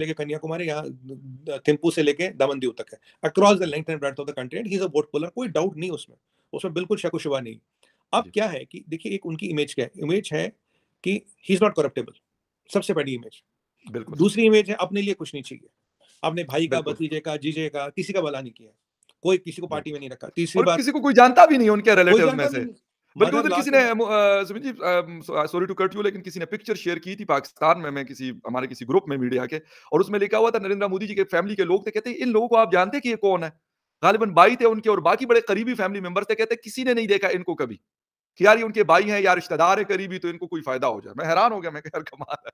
लेके कन्याकुमारी यहाँ थिम्पू से लेके दमन दीव तक है across the length and breadth of the continent he is a vote puller कोई डाउट नहीं उसमें उसमें बिल्कुल शक शकुशुबा नहीं अब क्या है कि देखिए एक उनकी इमेज क्या है इमेज है कि ही इज नॉट करप्टेबल सबसे बड़ी इमेज बिल्कुल दूसरी इमेज है अपने लिए कुछ नहीं चाहिए अपने भाई का भतीजे का जीजे का किसी का भला नहीं किया कोई किसी को पार्टी में नहीं रखा तीसरी बात किसी को कोई जानता भी नहीं उनके रिलेटिव में से बल्कि उधर किसी ने Sumit ji sorry to cut you लेकिन किसी ने पिक्चर शेयर की थी पाकिस्तान में मैं किसी हमारे किसी ग्रुप में मीडिया के और उसमें लिखा हुआ था नरेंद्र मोदी जी के फैमिली के लोग थे कहते इन लोगों को आप जानते कि ये कौन है गालिबन भाई थे उनके और बाकी बड़े करीबी फैमिली मेंबर्स थे कहते किसी ने नहीं देखा इनको कभी कि यार ये उनके भाई हैं यार रिश्तेदार है करीबी तो इनको कोई फायदा हो जाए मैं हैरान हो गया मैं यार कमाल है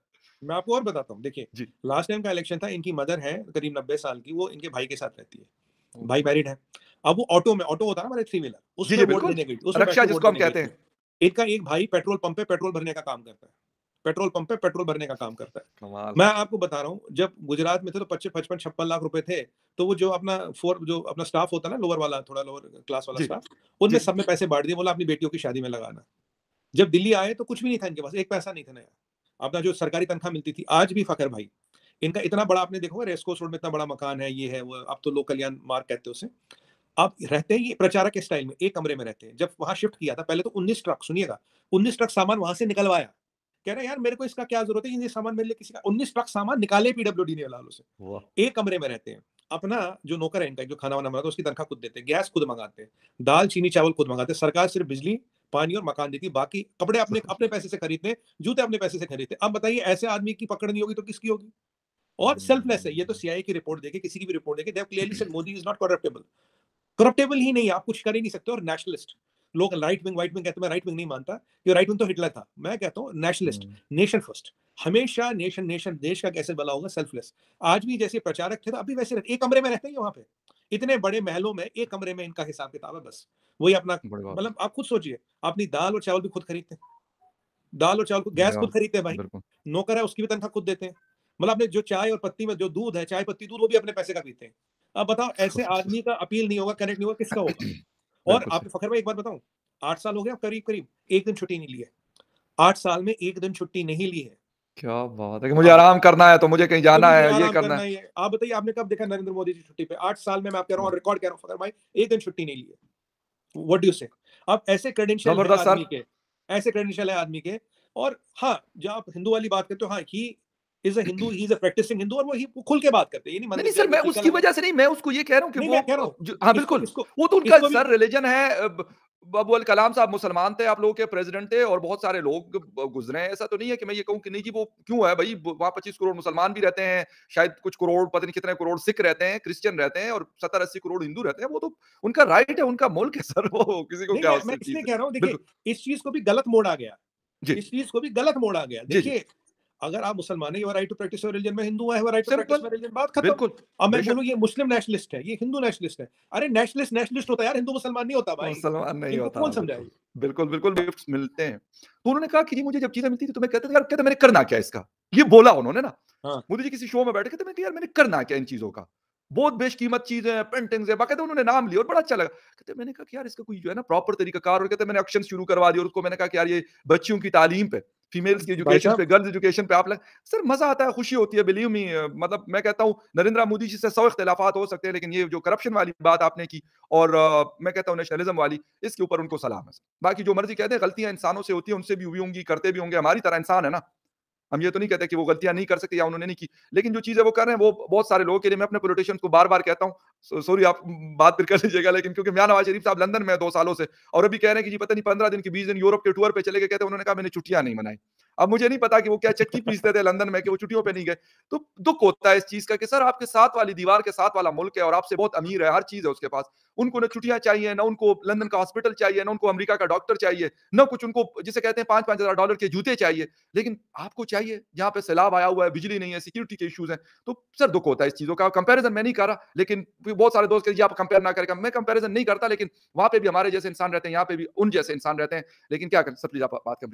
मैं आपको और बताता हूँ देखिए लास्ट टाइम का इलेक्शन था इनकी मदर है करीब नब्बे साल की वो इनके भाई के साथ रहती है भाई मैरिड है अब वो ऑटो में ऑटो होता है ना हमारे थ्री व्हीलर उसमें वोट देने गई रक्षा जिसको हम कहते हैं इनका एक भाई पेट्रोल पंप पे पेट्रोल भरने का काम करता है पेट्रोल पंप पे पेट्रोल भरने का काम करता है मैं आपको बता रहा हूँ जब गुजरात में थे तो पच्चीस पचपन छप्पन लाख रुपए थे तो वो जो अपना फोर जो अपना स्टाफ होता है ना लोअर वाला थोड़ा लोअर क्लास वाला स्टाफ उनमें सब में पैसे बांट दिए बोला अपनी बेटियों की शादी में लगाना जब दिल्ली आए तो कुछ भी नहीं था इनके पास एक पैसा नहीं था नया अपना जो सरकारी तनख्वाह मिलती थी आज भी फकर भाई इनका इतना बड़ा आपने देखो रेस्कोस रोड में इतना बड़ा मकान है ये है वो आप तो लोक कल्याण मार्ग कहते हैं उसे आप रहते हैं ये प्रचारक के स्टाइल में एक कमरे में रहते हैं जब वहां शिफ्ट किया था पहले तो उन्नीस ट्रक सुनिएगा उन्नीस ट्रक सामान वहां से निकलवाया कह रहे यार मेरे को इसका क्या जरूरत है ये सामान मेरे लिए किसी का उन्नीस ट्रक सामान निकाले पीडब्ल्यू ने लालों से एक कमरे में रहते हैं अपना जो नौकर है इनका जो खाना वाना बनाता है उसकी तनखा खुद देते हैं गैस खुद मंगाते हैं दाल चीनी चावल खुद मंगाते हैं सरकार सिर्फ बिजली पानी और मकान देती बाकी कपड़े अपने अपने पैसे से खरीदते जूते अपने पैसे से खरीदते अब बताइए ऐसे आदमी की पकड़ नहीं होगी तो किसकी होगी और सेल्फलेस हम्म। है ये तो सीआईए की रिपोर्ट देखे किसी की भी रिपोर्ट देखे clearly said Modi is not corruptible corruptible ही नहीं आप कुछ कर ही नहीं सकते और नेशनलिस्ट लोग राइट विंग व्हाइट विंग कहते मैं राइट विंग नहीं मानता कि राइट विंग तो हिटलर था मैं कहता हूँ नेशनलिस्ट नेशन फर्स्ट हमेशा नेशन नेशन देश का कैसे भला होगा सेल्फलेस आज भी जैसे प्रचारक थे तो अभी वैसे एक कमरे में रहते हैं वहाँ पे इतने बड़े महलों में एक कमरे में इनका हिसाब किताब है बस वही अपना मतलब आप खुद सोचिए अपनी दाल और चावल भी खुद खरीदते हैं दाल और चावल गैस खुद खरीदते हैं भाई नौकर है उसकी भी तनख्वाह खुद देते हैं मतलब अपने जो चाय और पत्ती में जो दूध है चाय पत्ती दूध वो भी अपने पैसे का पीते हैं अब बताओ ऐसे आदमी का अपील नहीं होगा कनेक्ट नहीं होगा किसका होगा और आप फखर भाई एक बात बताऊं आठ साल हो गया करीब करीब एक दिन छुट्टी नहीं ली है आठ साल में एक दिन छुट्टी नहीं ली है क्या बात है कि मुझे आराम करना है तो मुझे कहीं जाना है ये करना, है आप बताइए आपने कब देखा नरेंद्र मोदी जी छुट्टी पे आठ साल में मैं आप कह रहा हूँ रिकॉर्ड कह रहा हूँ फकर भाई एक दिन छुट्टी नहीं ली है व्हाट डू से आप ऐसे क्रेडेंशियल आदमी के ऐसे क्रेडेंशियल है आदमी के और हाँ जब आप हिंदू वाली बात करते हो हाँ ही और मुसलमान थे आप लोगों के प्रेसिडेंट थे और बहुत सारे लोग गुजरे हैं ऐसा तो नहीं है कि मैं ये कहूँ कि नहीं जी वो क्यों है भाई वहाँ पच्चीस करोड़ मुसलमान भी रहते हैं शायद कुछ करोड़ पता नहीं कितने करोड़ सिख रहते हैं क्रिश्चियन रहते हैं और सत्तर अस्सी करोड़ हिंदू रहते हैं वो तो उनका राइट है उनका मुल्क है सर वो किसी को क्या इस चीज को भी गलत मोड़ आ गया इस चीज को भी गलत मोड़ आ गया देखिए अगर आप मुसलमान है राइट टू प्रैक्टिस रिलीजन में हिंदू है राइट टू प्रैक्टिस रिलीजन बात खत्म अब मैं बोलूं ये मुस्लिम नेशनलिस्ट है ये हिंदू नेशनलिस्ट है अरे नेशनलिस्ट नेशनलिस्ट होता है यार हिंदू मुसलमान नहीं होता भाई मुसलमान नहीं होता कौन समझाए बिल्कुल बिल्कुल गिफ्ट्स मिलते हैं तो उन्होंने कहा कि जी मुझे जब चीजें मिलती थी तो मैं कहते थे यार कहते मैंने करना क्या इसका ये बोला उन्होंने ना हाँ। मुझे मोदी जी किसी शो में बैठे कहते मैंने यार मैंने करना क्या इन चीजों का बहुत बेशकीमत चीजें हैं पेंटिंग्स है बाकायदा उन्होंने नाम लिया और बड़ा अच्छा लगा कहते मैंने कहा कि यार इसका कोई जो है ना प्रॉपर तरीका कार और कहते मैंने एक्शन शुरू करवा दिया और उसको मैंने कहा कि यार ये बच्चियों की तालीम पे फीमेल्स की एजुकेशन पे गर्ल्स एजुकेशन पे आप लग सर मजा आता है खुशी होती है बिलीव मी मतलब मैं कहता हूँ नरेंद्र मोदी जी से सौ इख्तलाफा हो सकते हैं लेकिन ये जो करप्शन वाली बात आपने की और आ, मैं कहता हूँ नेशनलिज्म वाली इसके ऊपर उनको सलाम है बाकी जो मर्जी कहते हैं गलतियां इंसानों से होती है उनसे भी हुई होंगी करते भी होंगे हमारी तरह इंसान है ना हम ये तो नहीं कहते कि वो गलतियां नहीं कर सकते या उन्होंने नहीं की लेकिन जो चीजें वो कर रहे हैं वो बहुत सारे लोगों के लिए मैं अपने पोलिटिशियन को बार बार कहता हूँ सॉरी आप बात फिर कर लीजिएगा लेकिन क्योंकि मियाँ नवाज शरीफ साहब लंदन में दो सालों से और अभी कह रहे हैं कि जी पता नहीं पंद्रह दिन की बीस दिन यूरोप के टूर पर चले गए कहते हैं उन्होंने कहा मैंने छुट्टियां नहीं मनाई अब मुझे नहीं पता कि वो क्या चक्की पीसते थे लंदन में कि वो छुट्टियों पे नहीं गए तो दुख होता है इस चीज का कि सर आपके साथ वाली दीवार के साथ वाला मुल्क है और आपसे बहुत अमीर है हर चीज है उसके पास उनको ना छुट्टियां चाहिए ना उनको लंदन का हॉस्पिटल चाहिए ना उनको अमरीका का डॉक्टर चाहिए ना कुछ उनको जिसे कहते हैं पांच पांच हजार डॉलर के जूते चाहिए लेकिन आपको चाहिए जहाँ पे सैलाब आया हुआ है बिजली नहीं है सिक्योरिटी के इशूज है तो सर दुख होता है इस चीजों का कंपेरिजन मैं नहीं कर रहा लेकिन बहुत सारे दोस्त कहिए आप कंपेयर ना करके मैं कंपेरिजन नहीं करता लेकिन वहां पे भी हमारे जैसे इंसान रहते हैं यहाँ पे भी उन जैसे इंसान रहते हैं लेकिन क्या कर सब चीज आप बात कर